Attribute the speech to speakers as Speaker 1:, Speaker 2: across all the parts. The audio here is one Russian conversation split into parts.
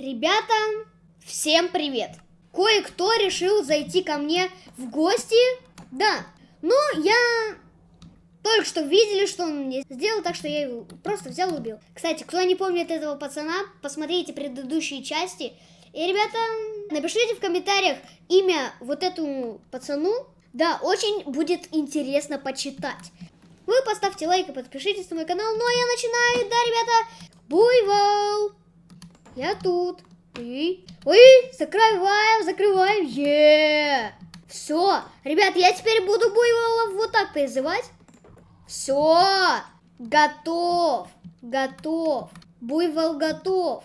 Speaker 1: Ребята, всем привет! Кое-кто решил зайти ко мне в гости, да, но я только что видели, что он мне сделал, так что я его просто взял и убил. Кстати, кто не помнит этого пацана, посмотрите предыдущие части. И, ребята, напишите в комментариях имя вот этому пацану. Да, очень будет интересно почитать. Вы поставьте лайк и подпишитесь на мой канал. Ну а я начинаю, да, ребята? Буйвол! Я тут. И... Ой, закрываем, закрываем. Е! Все. Ребят, я теперь буду буйволов вот так призывать. Все. Готов. Готов. Буйвол готов.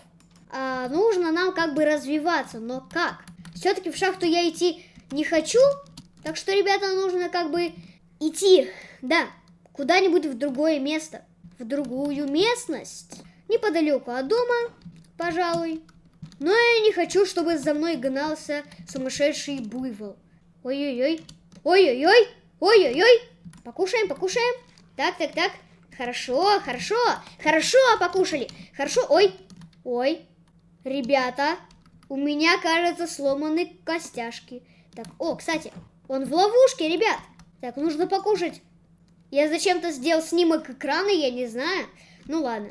Speaker 1: А, нужно нам как бы развиваться, но как? Все-таки в шахту я идти не хочу, так что, ребята, нужно как бы идти, да, куда-нибудь в другое место, в другую местность, неподалеку от дома, пожалуй. Но я не хочу, чтобы за мной гнался сумасшедший буйвол. Ой-ой-ой. Ой-ой-ой. Ой-ой-ой. Покушаем, покушаем. Так, так, так. Хорошо, хорошо. Хорошо, покушали. Хорошо. Ой. Ой. Ребята, у меня, кажется, сломаны костяшки. Так, о, кстати, он в ловушке, ребят. Так, нужно покушать. Я зачем-то сделал снимок экрана, я не знаю. Ну ладно.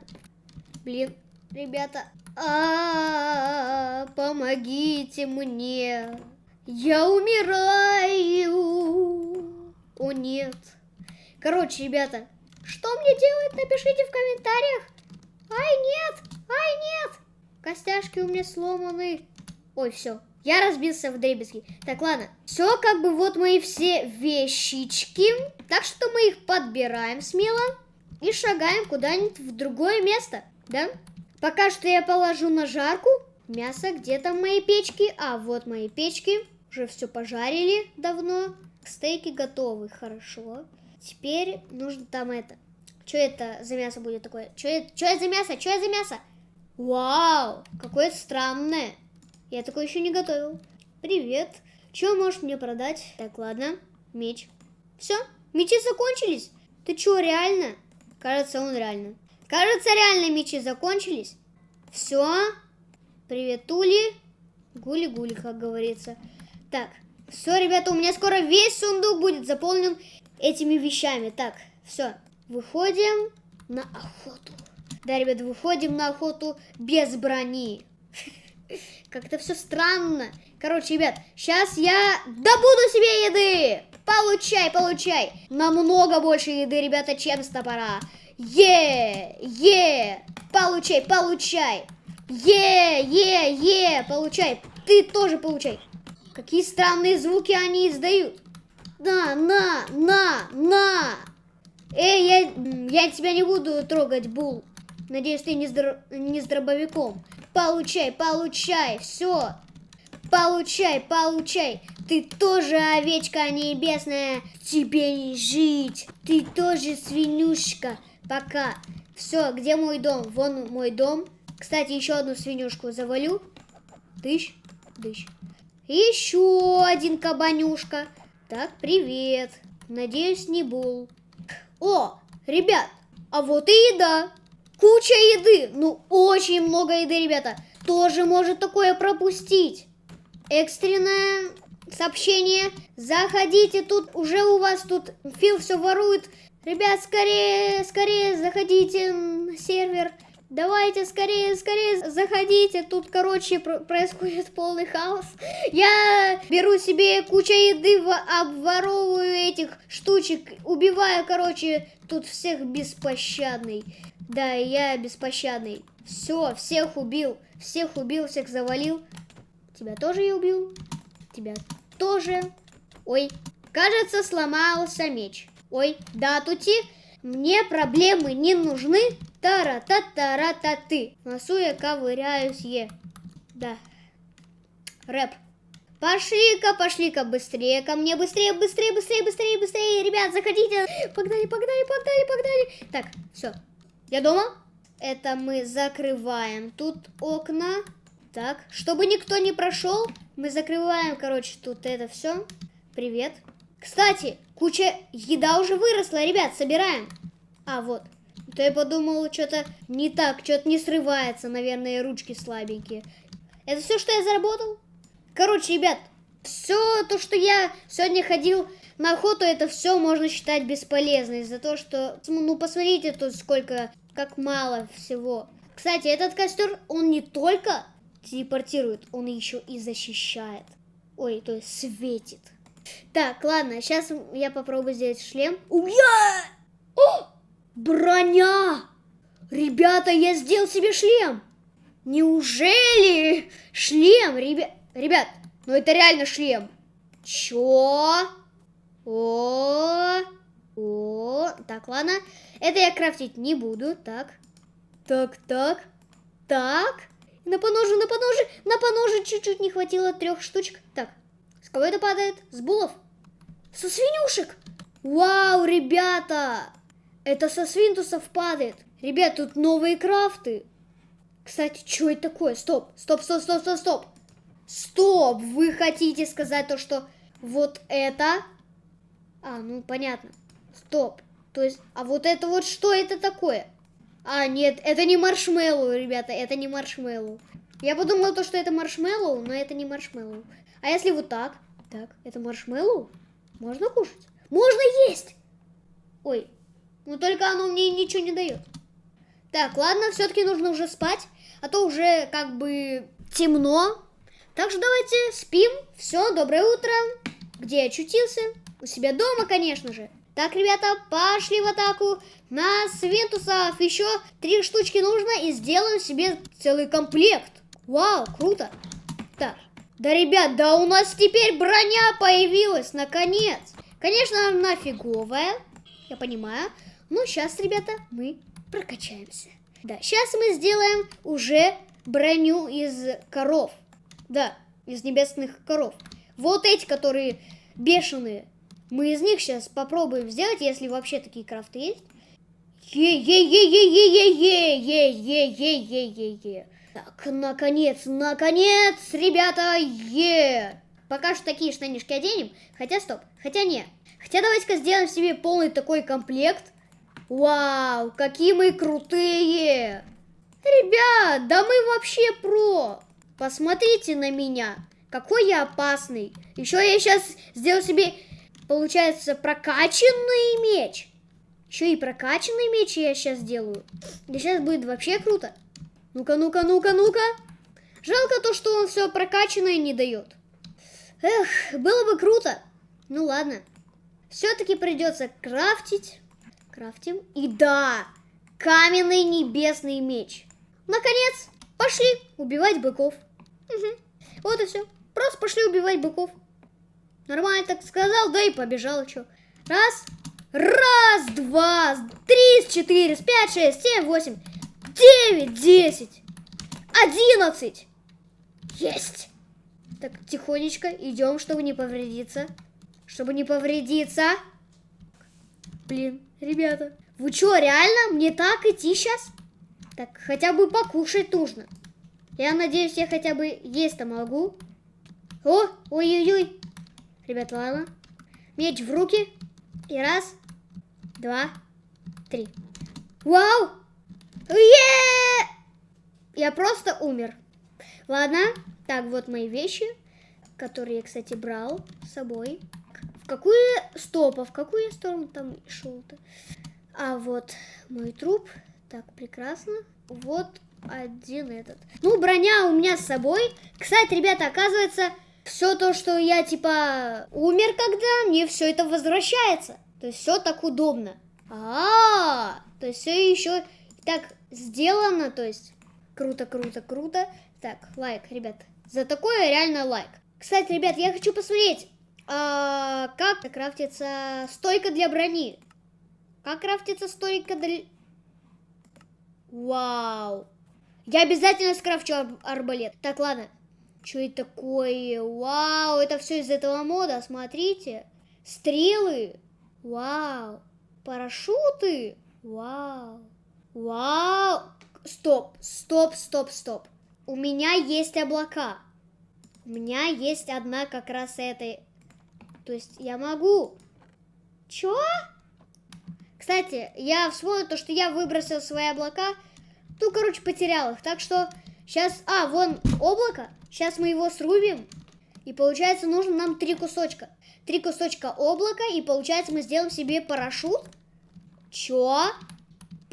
Speaker 1: Блин, ребята, а, помогите мне, я умираю. О нет. Короче, ребята, что мне делать, напишите в комментариях. Ай, нет, ай, нет. Костяшки у меня сломаны. Ой, все, я разбился в дребезги. Так, ладно. Все, как бы вот мои все вещички. Так что мы их подбираем смело и шагаем куда-нибудь в другое место. Да? Пока что я положу на жарку. Мясо где-то в моей печке. А, вот мои печки. Уже все пожарили давно. Стейки готовы, хорошо. Теперь нужно там это. Что это за мясо будет такое? Что это, что это за мясо? Что это за мясо? Вау, какое странное. Я такое еще не готовил. Привет. Что можешь мне продать? Так, ладно. Меч. Все, мечи закончились. Ты чё, реально? Кажется, он реально. Кажется, реально мечи закончились. Все. Привет, Тули. Гули-гули, как говорится. Так, все, ребята, у меня скоро весь сундук будет заполнен этими вещами. Так, все, выходим на охоту. Да, ребят, выходим на охоту без брони. Как-то все странно. Короче, ребят, сейчас я добуду себе еды. Получай, получай. Намного больше еды, ребята, чем с топора. Е, е, получай, получай. Е, е, е, получай. Ты тоже получай. Какие странные звуки они издают. На, на, на, на. Эй, я, я тебя не буду трогать, Бул. Надеюсь, ты не с, др... не с дробовиком. Получай, получай, все. Получай, получай. Ты тоже овечка небесная. Тебе не жить. Ты тоже свинюшка. Пока. Все, где мой дом? Вон мой дом. Кстати, еще одну свинюшку завалю. Тыщ, тыщ. Еще один кабанюшка. Так, привет. Надеюсь, не был. О, ребят, а вот и еда. Куча еды. Ну, очень много еды, ребята. Тоже может такое пропустить. Экстренное сообщение. Заходите, тут уже у вас тут Фил все ворует Ребят, скорее, скорее заходите на сервер. Давайте скорее, скорее заходите. Тут, короче, пр происходит полный хаос. Я беру себе кучу еды, обворовываю этих штучек, убиваю, короче, тут всех беспощадный. Да, я беспощадный. Все, всех убил. Всех убил, всех завалил. Тебя тоже я убил. Тебя тоже. Ой, кажется, сломался меч. Ой, да тути, мне проблемы не нужны. Тара-та-тара-та-ты. Носу я ковыряюсь е. Да. Рэп. Пошли-ка, пошли-ка, быстрее ко мне, быстрее, быстрее, быстрее, быстрее, быстрее, ребят, заходите, погнали, погнали, погнали, погнали. Так, все, я дома. Это мы закрываем тут окна. Так, чтобы никто не прошел, мы закрываем, короче, тут это все. Привет. Кстати, Куча еда уже выросла, ребят, собираем. А, вот. То я подумал, что-то не так, что-то не срывается, наверное, ручки слабенькие. Это все, что я заработал? Короче, ребят, все то, что я сегодня ходил на охоту, это все можно считать бесполезной. За то, что, ну, посмотрите тут сколько, как мало всего. Кстати, этот костер, он не только телепортирует, он еще и защищает. Ой, то есть светит. Так, ладно, сейчас я попробую сделать шлем. У меня... О! Броня! Ребята, я сделал себе шлем! Неужели шлем, ребят? Ребят, ну это реально шлем. Чё? О, о, так, ладно. Это я крафтить не буду. Так, так, так, так. На поножи, на поножи, на поножи чуть-чуть не хватило трех штучек. Так, с кого это падает? С булов? Со свинюшек? Вау, ребята! Это со свинтусов падает. Ребят, тут новые крафты. Кстати, что это такое? Стоп, стоп, стоп, стоп, стоп, стоп. Стоп, вы хотите сказать то, что вот это... А, ну понятно. Стоп. То есть, а вот это вот что это такое? А, нет, это не маршмеллоу, ребята, это не маршмеллоу. Я подумала то, что это маршмеллоу, но это не маршмеллоу. А если вот так? Так, это маршмеллоу? Можно кушать? Можно есть! Ой, ну только оно мне ничего не дает. Так, ладно, все-таки нужно уже спать, а то уже как бы темно. Так что давайте спим. Все, доброе утро. Где я очутился? У себя дома, конечно же. Так, ребята, пошли в атаку на Свентусов. Еще три штучки нужно и сделаем себе целый комплект. Вау, круто. Так, да, ребят, да у нас теперь броня появилась, наконец. Конечно, она фиговая, я понимаю. Но сейчас, ребята, мы прокачаемся. Да, сейчас мы сделаем уже броню из коров. Да, из небесных коров. Вот эти, которые бешеные. Мы из них сейчас попробуем сделать, если вообще такие крафты есть. Е-е-е-е-е-е-е-е-е-е-е-е. Так, наконец, наконец, ребята, е! Пока что такие штанишки оденем. Хотя, стоп, хотя нет, Хотя давайте-ка сделаем себе полный такой комплект. Вау, какие мы крутые! Ребят, да мы вообще про! Посмотрите на меня, какой я опасный. Еще я сейчас сделал себе, получается, прокачанный меч. Еще и прокачанный меч я сейчас сделаю. Да сейчас будет вообще круто. Ну-ка, ну-ка, ну-ка, ну-ка. Жалко то, что он все прокачанное не дает. Эх, было бы круто. Ну ладно. Все-таки придется крафтить. Крафтим. И да, каменный небесный меч. Наконец, пошли убивать быков. Угу. Вот и все. Просто пошли убивать быков. Нормально так сказал, да и побежал что. Раз, раз, два, три, четыре, пять, шесть, семь, восемь, девять, десять, одиннадцать, Есть. Так, тихонечко идем, чтобы не повредиться. Чтобы не повредиться. Блин, ребята. Вы что, реально? Мне так идти сейчас? Так, хотя бы покушать нужно. Я надеюсь, я хотя бы есть-то могу. О, ой-ой-ой. Ребята, ладно. Меч в руки. И раз, два, три. Вау! Я просто умер. Ладно, так, вот мои вещи, которые я, кстати, брал с собой. В какую... Стоп, а в какую сторону там шел-то? А вот мой труп. Так, прекрасно. Вот один этот. Ну, броня у меня с собой. Кстати, ребята, оказывается, все то, что я, типа, умер когда, мне все это возвращается. То есть все так удобно. А, -а, -а то есть все еще так сделано, то есть круто, круто, круто. Так, лайк, ребят, за такое реально лайк. Кстати, ребят, я хочу посмотреть, а, как крафтится стойка для брони. Как крафтится стойка для... Вау. Я обязательно скрафчу ар арбалет. Так, ладно. Что это такое? Вау, это все из этого мода, смотрите. Стрелы. Вау. Парашюты. Вау. Вау! Стоп, стоп, стоп, стоп. У меня есть облака. У меня есть одна как раз этой. То есть я могу. Чё? Кстати, я вспомнил то, что я выбросил свои облака. Ну, короче, потерял их. Так что сейчас... А, вон облако. Сейчас мы его срубим. И получается, нужно нам три кусочка. Три кусочка облака. И получается, мы сделаем себе парашют. Чё?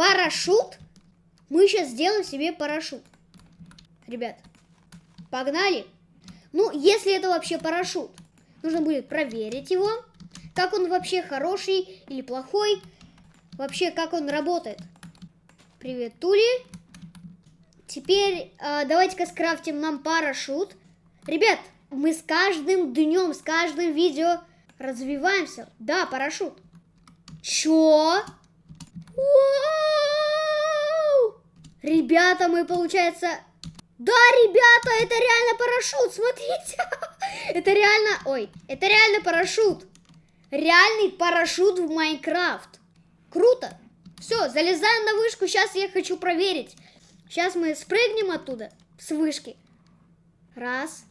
Speaker 1: парашют. Мы сейчас сделаем себе парашют. Ребят, погнали. Ну, если это вообще парашют. Нужно будет проверить его. Как он вообще хороший или плохой. Вообще, как он работает. Привет, Тули. Теперь э, давайте-ка скрафтим нам парашют. Ребят, мы с каждым днем, с каждым видео развиваемся. Да, парашют. Чё? Вау! Ребята, мы, получается... Да, ребята, это реально парашют, смотрите. это реально... Ой, это реально парашют. Реальный парашют в Майнкрафт. Круто. Все, залезаем на вышку, сейчас я хочу проверить. Сейчас мы спрыгнем оттуда, с вышки. Раз.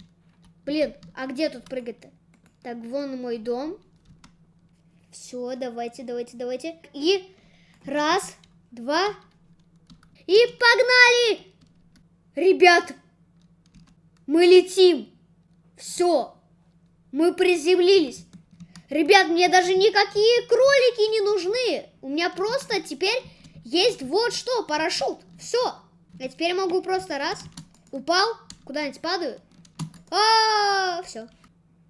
Speaker 1: Блин, а где тут прыгать-то? Так, вон мой дом. Все, давайте, давайте, давайте. И Раз, два. И погнали! Ребят, мы летим. Все, мы приземлились. Ребят, мне даже никакие кролики не нужны. У меня просто теперь есть вот что, парашют. Все. Я а теперь могу просто раз, упал, куда-нибудь падаю. А, -а, -а все.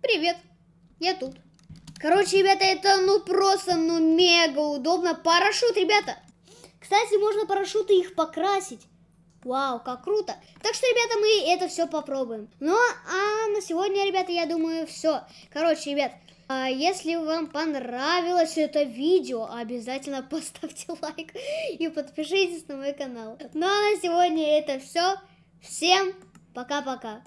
Speaker 1: Привет, я тут. Короче, ребята, это ну просто ну мега удобно. Парашют, ребята. Кстати, можно парашюты их покрасить. Вау, как круто. Так что, ребята, мы это все попробуем. Ну, а на сегодня, ребята, я думаю, все. Короче, ребят, а если вам понравилось это видео, обязательно поставьте лайк и подпишитесь на мой канал. Ну, а на сегодня это все. Всем пока-пока.